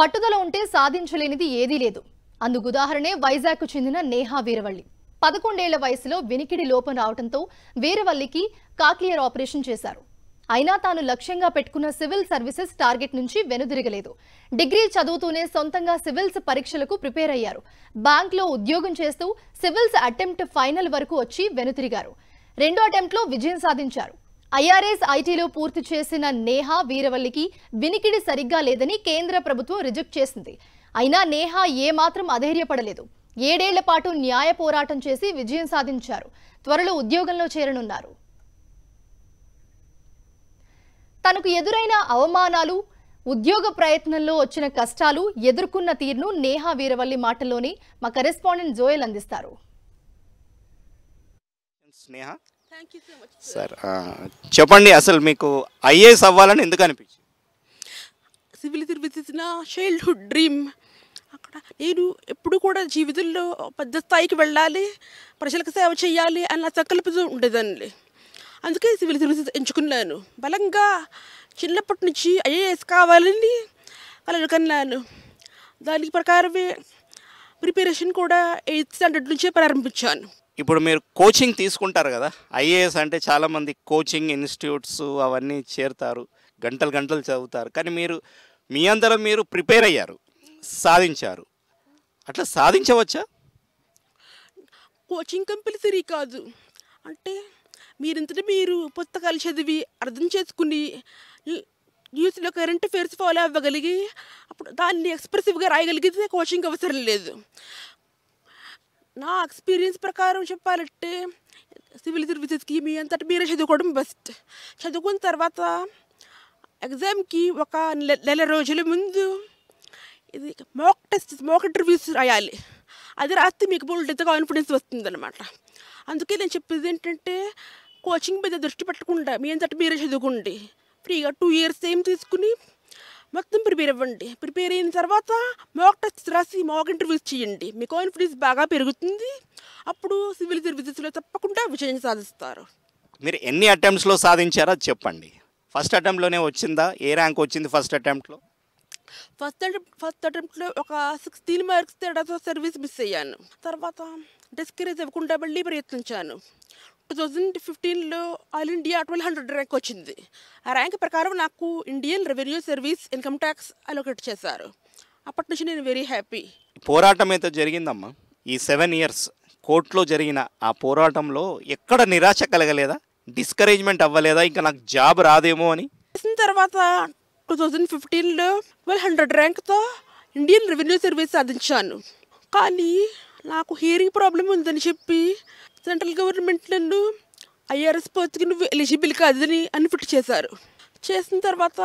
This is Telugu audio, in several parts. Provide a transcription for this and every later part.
పట్టుదల ఉంటే సాధించలేనిది ఏదీ లేదు అందుకు ఉదాహరణే వైజాగ్కు చెందిన నేహా వీరవల్లి పదకొండేళ్ల వయసులో వినికిడి లోపం రావడంతో వీరవల్లికి కాక్లియర్ ఆపరేషన్ చేశారు అయినా తాను లక్ష్యంగా పెట్టుకున్న సివిల్ సర్వీసెస్ టార్గెట్ నుంచి వెనుదిరగలేదు డిగ్రీ చదువుతూనే సొంతంగా సివిల్స్ పరీక్షలకు ప్రిపేర్ అయ్యారు బ్యాంక్లో ఉద్యోగం చేస్తూ సివిల్స్ అటెంప్ట్ ఫైనల్ వరకు వచ్చి వెనుతిరిగారు రెండో అటెంప్ట్లో విజయం సాధించారు ఐఆర్ఎస్ ఐటీలో పూర్తి చేసిన నేహా వీరవల్లికి వినికిడి సరిగ్గా లేదని కేంద్ర ప్రభుత్వం రిజెక్ట్ చేసింది అయినా నేహా ఏమాత్రం అధైర్యపడలేదు ఏడేళ్ల పాటు న్యాయ పోరాటం చేసి విజయం సాధించారు త్వరలో ఉద్యోగంలో చేరనున్నారు తనకు ఎదురైన అవమానాలు ఉద్యోగ ప్రయత్నంలో వచ్చిన కష్టాలు ఎదుర్కొన్న తీరును నేహా వీరవల్లి మాటల్లోని మా కరెస్పాండెంట్ జోయల్ అందిస్తారు స్నేహ సార్ చెప్పండి అసలు మీకు ఐఏఎస్ అవ్వాలని ఎందుకు అనిపించింది సివిల్ సర్వీస్ నా చైల్డ్హుడ్ డ్రీమ్ అక్కడ నేను ఎప్పుడు కూడా జీవితంలో పెద్ద స్థాయికి వెళ్ళాలి ప్రజలకు సేవ చేయాలి అన్న సంకల్పం ఉండేదండి అందుకే సివిల్ సర్వీసెస్ ఎంచుకున్నాను బలంగా చిన్నప్పటి నుంచి ఐఏఎస్ కావాలని కలలుకన్నాను దాని ప్రకారమే ప్రిపరేషన్ కూడా ఎయిత్ స్టాండర్డ్ నుంచే ప్రారంభించాను ఇప్పుడు మీరు కోచింగ్ తీసుకుంటారు కదా ఐఏఎస్ అంటే చాలామంది కోచింగ్ ఇన్స్టిట్యూట్స్ అవన్నీ చేరుతారు గంటలు గంటలు చదువుతారు కానీ మీరు మీ అందరం మీరు ప్రిపేర్ అయ్యారు సాధించారు అట్లా సాధించవచ్చా కోచింగ్ కంపల్సరీ కాదు అంటే మీరింతటి మీరు పుస్తకాలు చదివి అర్థం చేసుకుని న్యూస్లో కరెంట్ అఫేర్స్ ఫాలో అవ్వగలిగి అప్పుడు దాన్ని ఎక్స్ప్రెసివ్గా రాయగలిగితే కోచింగ్ అవసరం లేదు నా ఎక్స్పీరియన్స్ ప్రకారం చెప్పాలంటే సివిల్ సర్వీసెస్కి మీ అంతటి మీరే చదువుకోవడం బెస్ట్ చదువుకున్న తర్వాత ఎగ్జామ్కి ఒక నెల రోజుల ముందు ఇది మోక్ టెస్ట్ మోక్ ఇంటర్వ్యూస్ రాయాలి అది రాస్తే మీకు బోల్డ్ కాన్ఫిడెన్స్ వస్తుందన్నమాట అందుకే నేను చెప్పేది ఏంటంటే కోచింగ్ మీద దృష్టి పెట్టకుండా మీ అంతటి మీరే చదువుకోండి ఫ్రీగా టూ ఇయర్స్ ఏం తీసుకుని మొత్తం ప్రిపేర్ అవ్వండి ప్రిపేర్ అయిన తర్వాత మాక్ టెస్ట్ రాసి మాక్ ఇంటర్వ్యూస్ చేయండి మీ కాన్ఫిడెన్స్ బాగా పెరుగుతుంది అప్పుడు సివిల్ సర్వీసెస్లో తప్పకుండా విజయం సాధిస్తారు మీరు ఎన్ని అటెంప్ట్స్లో సాధించారో చెప్పండి ఫస్ట్ అటెంప్ట్లోనే వచ్చిందా ఏ ర్యాంక్ వచ్చింది ఫస్ట్ అటెంప్ట్లో ఫస్ట్ అటెంప్ట్ ఫస్ట్ అటెంప్ట్లో ఒక సిక్స్టీన్ మార్క్స్ తేడాతో సర్వీస్ మిస్ అయ్యాను తర్వాత డిస్కరేజ్ అవ్వకుండా మళ్ళీ ప్రయత్నించాను టూ థౌజండ్ ఫిఫ్టీన్లో all India twelve hundred rank వచ్చింది ఆ ర్యాంక్ ప్రకారం నాకు Indian revenue service income tax allocate చేశారు అప్పటి నుంచి నేను వెరీ హ్యాపీ పోరాటం అయితే జరిగిందమ్మా ఈ సెవెన్ ఇయర్స్ కోర్టులో జరిగిన ఆ పోరాటంలో ఎక్కడ నిరాశ కలగలేదా డిస్కరేజ్మెంట్ అవ్వలేదా ఇంకా నాకు జాబ్ రాదేమో అని చేసిన తర్వాత టూ థౌజండ్ ఫిఫ్టీన్లో ట్వెల్వ్ హండ్రెడ్ ర్యాంక్తో ఇండియన్ రెవెన్యూ సర్వీస్ సాధించాను కానీ నాకు హీరింగ్ ప్రాబ్లం ఉందని చెప్పి సెంట్రల్ గవర్నమెంట్ నన్ను ఐఆర్ఎస్ పోస్ట్కి నువ్వు ఎలిజిబుల్ కాదని అని ఫిట్ చేశారు చేసిన తర్వాత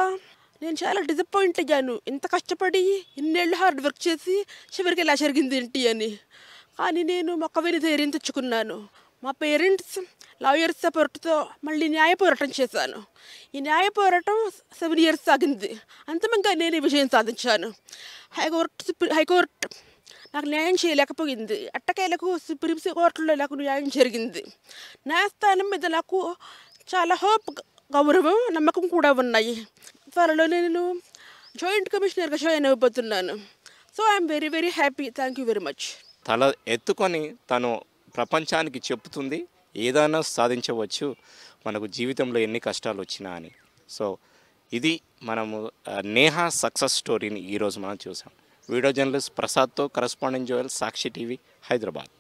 నేను చాలా డిసప్పాయింట్ అయ్యాను ఇంత కష్టపడి ఇన్నేళ్ళు హార్డ్ వర్క్ చేసి చివరికి ఇలా జరిగింది ఏంటి అని కానీ నేను మొక్కవైన ధైర్యం తెచ్చుకున్నాను మా పేరెంట్స్ లాయర్స్ సపోర్ట్తో మళ్ళీ న్యాయ పోరాటం చేశాను ఈ న్యాయ పోరాటం సెవెన్ ఇయర్స్ సాగింది అంతమంగా నేను ఈ విజయం సాధించాను హైకోర్టు హైకోర్టు నాకు న్యాయం చేయలేకపోయింది అట్టకాయలకు సుప్రీం కోర్టులో నాకు న్యాయం జరిగింది న్యాయస్థానం మీద నాకు చాలా హోప్ గౌరవం నమ్మకం కూడా ఉన్నాయి త్వరలో నేను జాయింట్ కమిషనర్గా జాయిన్ అయిపోతున్నాను so I'm very very happy thank you very much తల ఎత్తుకొని తను ప్రపంచానికి చెప్తుంది ఏదైనా సాధించవచ్చు మనకు జీవితంలో ఎన్ని కష్టాలు వచ్చినా అని సో ఇది మనము నేహా సక్సెస్ స్టోరీని ఈరోజు మనం చూసాం వీడియో జర్నలిస్ట్ ప్రసాద్తో correspondent Joel Sakshi TV Hyderabad